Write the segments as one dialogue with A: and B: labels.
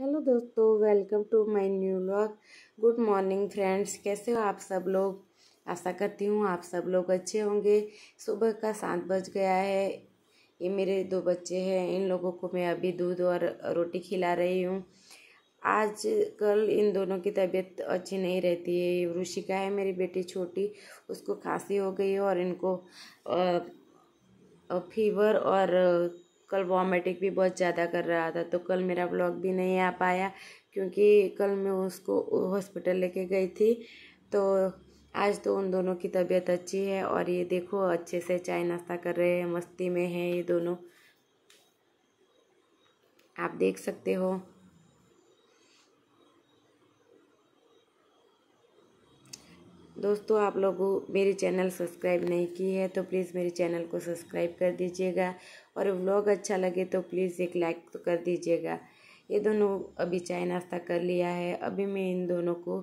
A: hello दोस्तों welcome to my new blog good morning friends कैसे हो आप सब लोग आशा करती हूँ आप सब लोग अच्छे होंगे सुबह का सात बज गया है ये मेरे दो बच्चे हैं इन लोगों को मैं अभी दूध और रोटी खिला रही हूँ आज कल इन दोनों की तबीयत अच्छी नहीं रहती है ऋषिका है मेरी बेटी छोटी उसको खांसी हो गई और इनको फीवर और कल वॉमिटिंग भी बहुत ज़्यादा कर रहा था तो कल मेरा ब्लॉग भी नहीं आ पाया क्योंकि कल मैं उसको हॉस्पिटल लेके गई थी तो आज तो उन दोनों की तबीयत अच्छी है और ये देखो अच्छे से चाय नाश्ता कर रहे हैं मस्ती में हैं ये दोनों आप देख सकते हो दोस्तों आप लोगों मेरे चैनल सब्सक्राइब नहीं की है तो प्लीज़ मेरे चैनल को सब्सक्राइब कर दीजिएगा और व्लॉग अच्छा लगे तो प्लीज़ एक लाइक तो कर दीजिएगा ये दोनों अभी चाय नाश्ता कर लिया है अभी मैं इन दोनों को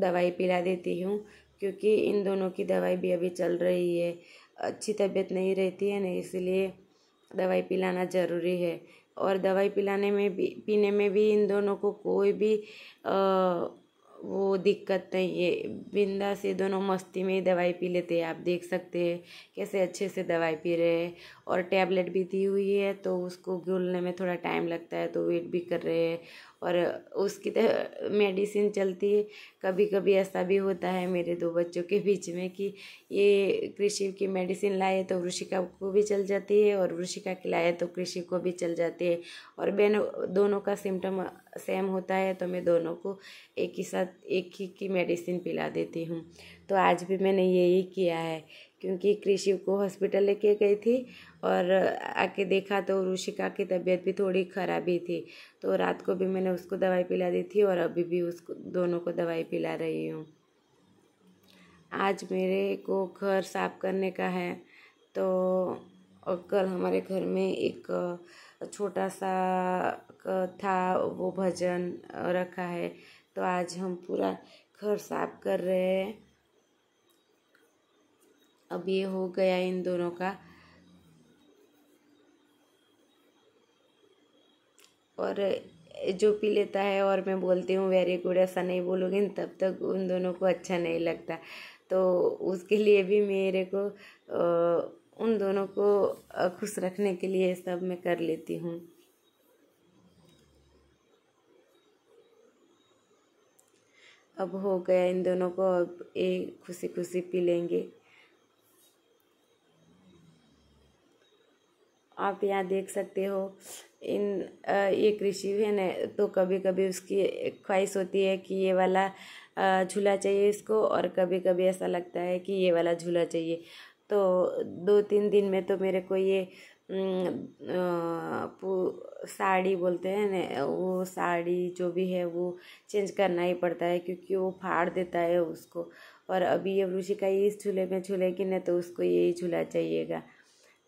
A: दवाई पिला देती हूँ क्योंकि इन दोनों की दवाई भी अभी चल रही है अच्छी तबीयत नहीं रहती है ना इसलिए दवाई पिलाना ज़रूरी है और दवाई पिलाने में भी पीने में भी इन दोनों को कोई भी आ, वो दिक्कत नहीं है बिंदा से दोनों मस्ती में ही दवाई पी लेते हैं आप देख सकते हैं कैसे अच्छे से दवाई पी रहे हैं और टैबलेट भी दी हुई है तो उसको घुलने में थोड़ा टाइम लगता है तो वेट भी कर रहे हैं और उसकी तो मेडिसिन चलती है कभी कभी ऐसा भी होता है मेरे दो बच्चों के बीच में कि ये कृषि की मेडिसिन लाए तो ऋषिका को भी चल जाती है और ऋषिका की लाए तो कृषि को भी चल जाती है और बहनों दोनों का सिम्टम सेम होता है तो मैं दोनों को एक ही साथ एक ही की मेडिसिन पिला देती हूँ तो आज भी मैंने यही किया है क्योंकि कृषि को हॉस्पिटल लेके गई थी और आके देखा तो ऋषिका की तबीयत भी थोड़ी ख़राब ही थी तो रात को भी मैंने उसको दवाई पिला दी थी और अभी भी उसको दोनों को दवाई पिला रही हूँ आज मेरे को घर साफ करने का है तो और कल हमारे घर में एक छोटा सा था वो भजन रखा है तो आज हम पूरा घर साफ कर रहे हैं अब ये हो गया इन दोनों का और जो पी लेता है और मैं बोलती हूँ वेरी गुड ऐसा नहीं बोलूँगी तब तक उन दोनों को अच्छा नहीं लगता तो उसके लिए भी मेरे को उन दोनों को खुश रखने के लिए सब मैं कर लेती हूँ अब हो गया इन दोनों को अब ये खुशी खुशी पी लेंगे आप यहाँ देख सकते हो इन ये कृषि है ना तो कभी कभी उसकी ख्वाहिश होती है कि ये वाला झूला चाहिए इसको और कभी कभी ऐसा लगता है कि ये वाला झूला चाहिए तो दो तीन दिन में तो मेरे को ये साड़ी बोलते हैं ना वो साड़ी जो भी है वो चेंज करना ही पड़ता है क्योंकि वो फाड़ देता है उसको और अभी ये ऋषि का इस झूले में झूलेगी ना तो उसको यही झूला चाहिएगा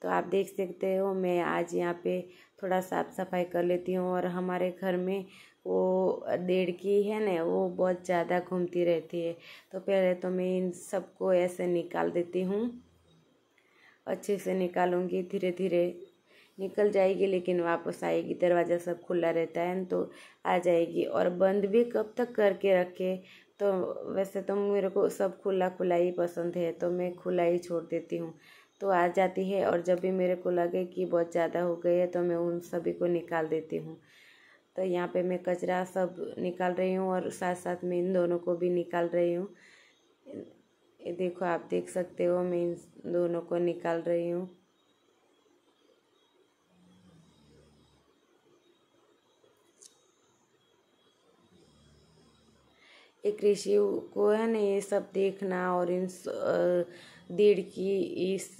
A: तो आप देख सकते हो मैं आज यहाँ पे थोड़ा साफ़ सफाई कर लेती हूँ और हमारे घर में वो की है ना वो बहुत ज़्यादा घूमती रहती है तो पहले तो मैं इन सबको ऐसे निकाल देती हूँ अच्छे से निकालूँगी धीरे धीरे निकल जाएगी लेकिन वापस आएगी दरवाज़ा सब खुला रहता है तो आ जाएगी और बंद भी कब तक करके रखे तो वैसे तो मेरे को सब खुला खुला ही पसंद है तो मैं खुला ही छोड़ देती हूँ तो आ जाती है और जब भी मेरे को लगे कि बहुत ज़्यादा हो गई है तो मैं उन सभी को निकाल देती हूँ तो यहाँ पे मैं कचरा सब निकाल रही हूँ और साथ साथ में इन दोनों को भी निकाल रही हूँ देखो आप देख सकते हो मैं इन दोनों को निकाल रही हूँ एक ऋषि को है ना ये सब देखना और इन देर की इस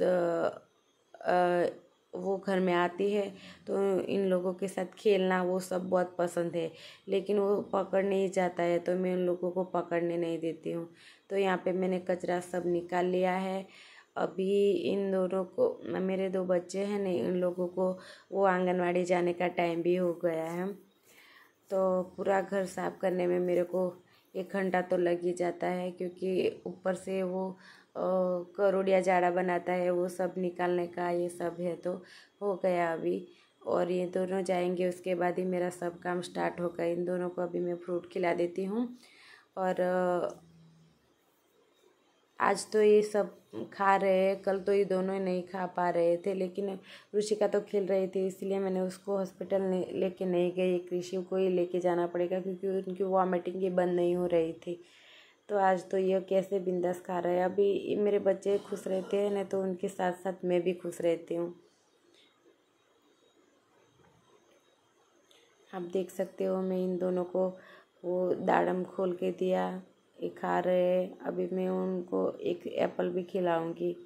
A: वो घर में आती है तो इन लोगों के साथ खेलना वो सब बहुत पसंद है लेकिन वो पकड़ नहीं जाता है तो मैं उन लोगों को पकड़ने नहीं देती हूँ तो यहाँ पे मैंने कचरा सब निकाल लिया है अभी इन दोनों को मेरे दो बच्चे हैं ना इन लोगों को वो आंगनवाड़ी जाने का टाइम भी हो गया है तो पूरा घर साफ करने में मेरे को एक घंटा तो लग ही जाता है क्योंकि ऊपर से वो करोड़िया जाड़ा बनाता है वो सब निकालने का ये सब है तो हो गया अभी और ये दोनों जाएंगे उसके बाद ही मेरा सब काम स्टार्ट होगा इन दोनों को अभी मैं फ्रूट खिला देती हूँ और आज तो ये सब खा रहे हैं कल तो ये दोनों ही नहीं खा पा रहे थे लेकिन ऋषिका तो खेल रही थी इसलिए मैंने उसको हॉस्पिटल लेके नहीं गई एक ऋषि को ही लेके जाना पड़ेगा क्योंकि उनकी वॉमिटिंग ही बंद नहीं हो रही थी तो आज तो ये कैसे बिंदास खा रहे हैं अभी मेरे बच्चे खुश रहते हैं ना तो उनके साथ साथ मैं भी खुश रहती हूँ आप देख सकते हो मैं इन दोनों को वो दाड़म खोल के दिया ये खा रहे हैं अभी मैं उनको एक एप्पल भी खिलाऊंगी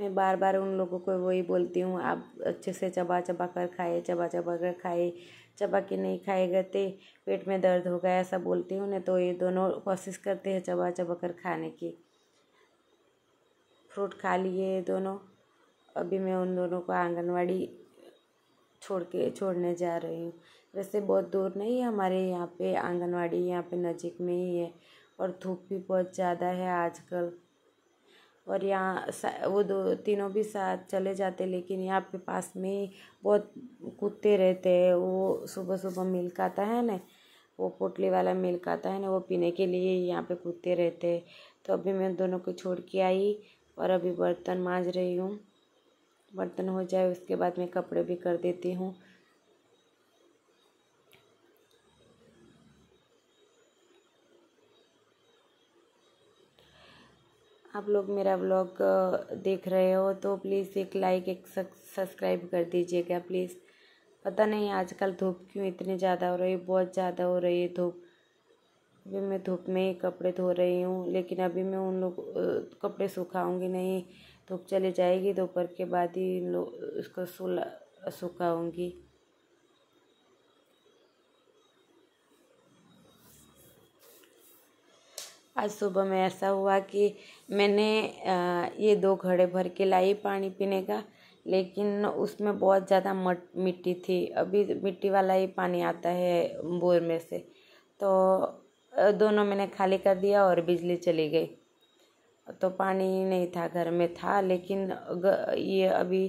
A: मैं बार बार उन लोगों को वही बोलती हूँ आप अच्छे से चबा चबा कर खाए चबा चबा कर खाए चबा के नहीं खाएगा तो पेट में दर्द होगा ऐसा बोलती हूँ ना तो ये दोनों कोशिश करते हैं चबा चबा कर खाने की फ्रूट खा लिए दोनों अभी मैं उन दोनों को आंगनवाड़ी छोड़ के छोड़ने जा रही हूँ वैसे बहुत दूर नहीं है हमारे यहाँ पे आंगनवाड़ी यहाँ पे नज़दीक में ही है और धूप भी बहुत ज़्यादा है आजकल और यहाँ वो दो तीनों भी साथ चले जाते लेकिन यहाँ पे पास में ही बहुत कुत्ते रहते हैं वो सुबह सुबह मिल्क आता है ना वो पोटली वाला मिल्क आता है ना वो पीने के लिए यहाँ पे कुत्ते रहते हैं तो अभी मैं दोनों को छोड़ के आई और अभी बर्तन माँज रही हूँ बर्तन हो जाए उसके बाद मैं कपड़े भी कर देती हूँ आप लोग मेरा ब्लॉग देख रहे हो तो प्लीज़ एक लाइक एक सब्सक्राइब कर दीजिएगा प्लीज़ पता नहीं आजकल धूप क्यों इतनी ज़्यादा हो रही है बहुत ज़्यादा हो रही है धूप अभी मैं धूप में ही कपड़े धो रही हूँ लेकिन अभी मैं उन लोग कपड़े सुखाऊंगी नहीं धूप चली जाएगी दोपहर के बाद ही इन लोग उसको सुखाऊंगी आज सुबह में ऐसा हुआ कि मैंने ये दो घड़े भर के लाई पानी पीने का लेकिन उसमें बहुत ज़्यादा मट मिट्टी थी अभी मिट्टी वाला ही पानी आता है बोर में से तो दोनों मैंने खाली कर दिया और बिजली चली गई तो पानी नहीं था घर में था लेकिन ये अभी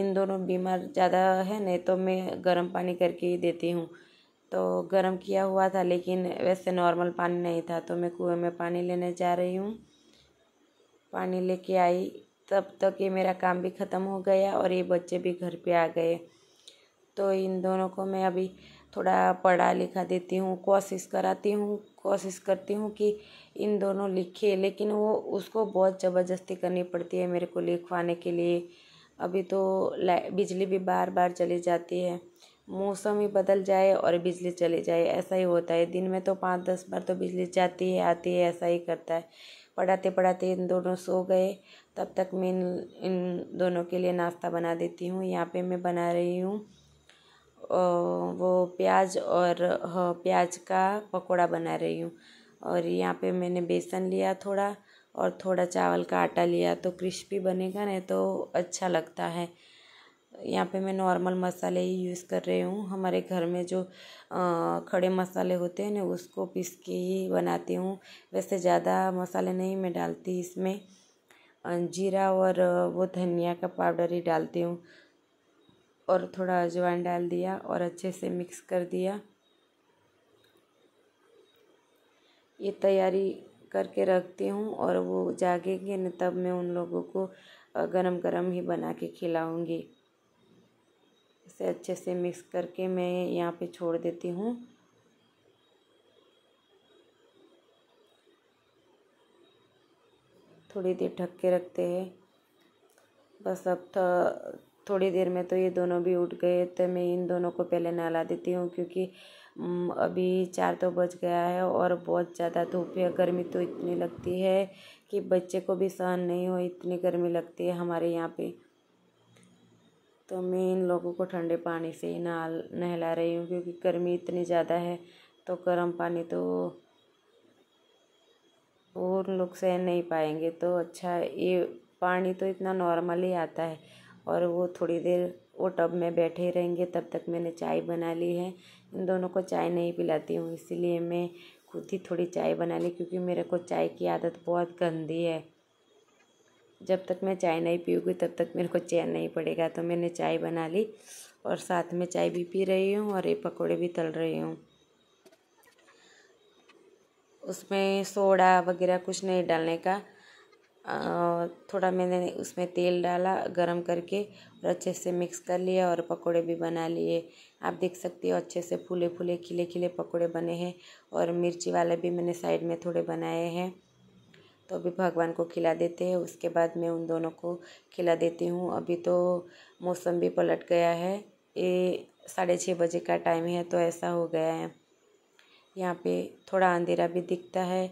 A: इन दोनों बीमार ज़्यादा है नहीं तो मैं गर्म पानी करके ही देती हूँ तो गर्म किया हुआ था लेकिन वैसे नॉर्मल पानी नहीं था तो मैं कुएं में पानी लेने जा रही हूँ पानी लेके आई तब तक ये मेरा काम भी ख़त्म हो गया और ये बच्चे भी घर पे आ गए तो इन दोनों को मैं अभी थोड़ा पढ़ा लिखा देती हूँ कोशिश कराती हूँ कोशिश करती हूँ कि इन दोनों लिखे लेकिन वो उसको बहुत ज़बरदस्ती करनी पड़ती है मेरे को लिखवाने के लिए अभी तो बिजली भी बार बार चली जाती है मौसम ही बदल जाए और बिजली चले जाए ऐसा ही होता है दिन में तो पाँच दस बार तो बिजली जाती है आती है ऐसा ही करता है पढ़ाते पढ़ाते इन दोनों सो गए तब तक मैं इन इन दोनों के लिए नाश्ता बना देती हूँ यहाँ पे मैं बना रही हूँ वो प्याज और प्याज का पकोड़ा बना रही हूँ और यहाँ पे मैंने बेसन लिया थोड़ा और थोड़ा चावल का आटा लिया तो क्रिस्पी बनेगा नहीं तो अच्छा लगता है यहाँ पे मैं नॉर्मल मसाले ही यूज़ कर रही हूँ हमारे घर में जो आ, खड़े मसाले होते हैं ना उसको पीस के ही बनाती हूँ वैसे ज़्यादा मसाले नहीं मैं डालती इसमें जीरा और वो धनिया का पाउडर ही डालती हूँ और थोड़ा अजवाइन डाल दिया और अच्छे से मिक्स कर दिया ये तैयारी करके रखती हूँ और वो जागेंगे न तब मैं उन लोगों को गरम गरम ही बना के खिलाऊँगी इसे अच्छे से मिक्स करके मैं यहाँ पे छोड़ देती हूँ थोड़ी देर ढक के रखते हैं बस अब तो थोड़ी देर में तो ये दोनों भी उठ गए तो मैं इन दोनों को पहले नहला देती हूँ क्योंकि अभी चार तो बज गया है और बहुत ज़्यादा धूप है गर्मी तो इतनी लगती है कि बच्चे को भी सहन नहीं हो इतनी गर्मी लगती है हमारे यहाँ पे तो मैं इन लोगों को ठंडे पानी से ही नहला रही हूँ क्योंकि गर्मी इतनी ज़्यादा है तो गर्म पानी तो वो उन लोग सह नहीं पाएंगे तो अच्छा ये पानी तो इतना नॉर्मल ही आता है और वो थोड़ी देर वो टब में बैठे रहेंगे तब तक मैंने चाय बना ली है इन दोनों को चाय नहीं पिलाती हूँ इसीलिए मैं खुद ही थोड़ी चाय बना ली क्योंकि मेरे को चाय की आदत बहुत गंदी है जब तक मैं चाय नहीं पीऊँगी तब तक मेरे को चैन नहीं पड़ेगा तो मैंने चाय बना ली और साथ में चाय भी पी रही हूँ और ये पकौड़े भी तल रही हूँ उसमें सोडा वगैरह कुछ नहीं डालने का थोड़ा मैंने उसमें तेल डाला गरम करके और अच्छे से मिक्स कर लिया और पकोड़े भी बना लिए आप देख सकते हो अच्छे से फूले फूले खिले खिले पकोड़े बने हैं और मिर्ची वाले भी मैंने साइड में थोड़े बनाए हैं तो अभी भगवान को खिला देते हैं उसके बाद मैं उन दोनों को खिला देती हूँ अभी तो मौसम भी पलट गया है ये साढ़े छः बजे का टाइम है तो ऐसा हो गया है यहाँ पे थोड़ा अंधेरा भी दिखता है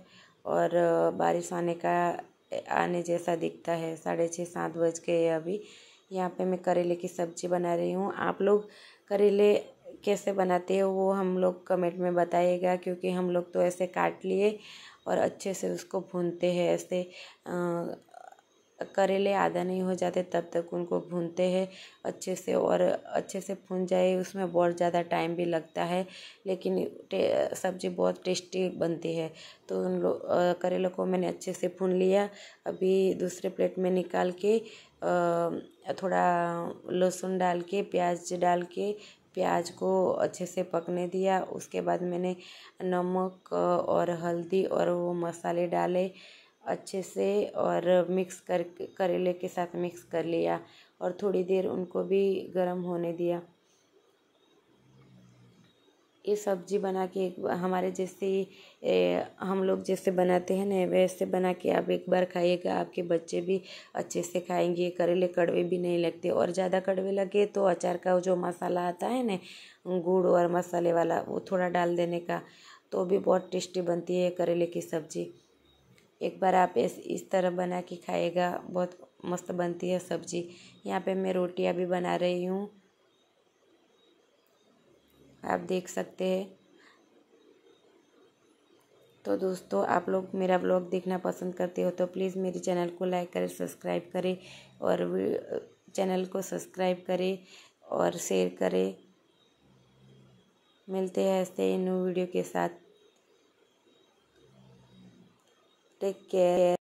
A: और बारिश आने का आने जैसा दिखता है साढ़े छः सात बज गए अभी यहाँ पे मैं करेले की सब्ज़ी बना रही हूँ आप लोग करेले कैसे बनाते हो वो हम लोग कमेंट में बताइएगा क्योंकि हम लोग तो ऐसे काट लिए और अच्छे से उसको भूनते हैं ऐसे करेले आधा नहीं हो जाते तब तक उनको भूनते हैं अच्छे से और अच्छे से भून जाए उसमें बहुत ज़्यादा टाइम भी लगता है लेकिन सब्ज़ी बहुत टेस्टी बनती है तो उन लोग करेले को मैंने अच्छे से भून लिया अभी दूसरे प्लेट में निकाल के थोड़ा लहसुन डाल के प्याज डाल के प्याज को अच्छे से पकने दिया उसके बाद मैंने नमक और हल्दी और वो मसाले डाले अच्छे से और मिक्स कर करेले के साथ मिक्स कर लिया और थोड़ी देर उनको भी गर्म होने दिया ये सब्जी बना के एक हमारे जैसे ही हम लोग जैसे बनाते हैं ना वैसे बना के आप एक बार खाइएगा आपके बच्चे भी अच्छे से खाएंगे करेले कड़वे भी नहीं लगते और ज़्यादा कड़वे लगे तो अचार का जो मसाला आता है ना गुड़ और मसाले वाला वो थोड़ा डाल देने का तो भी बहुत टेस्टी बनती है करेले की सब्ज़ी एक बार आप इस इस तरह बना के खाएगा बहुत मस्त बनती है सब्ज़ी यहाँ पे मैं रोटियाँ भी बना रही हूँ आप देख सकते हैं तो दोस्तों आप लोग मेरा ब्लॉग देखना पसंद करते हो तो प्लीज़ मेरे चैनल को लाइक करें सब्सक्राइब करें और चैनल को सब्सक्राइब करें और शेयर करें मिलते हैं ऐसे न्यू वीडियो के साथ टेक केयर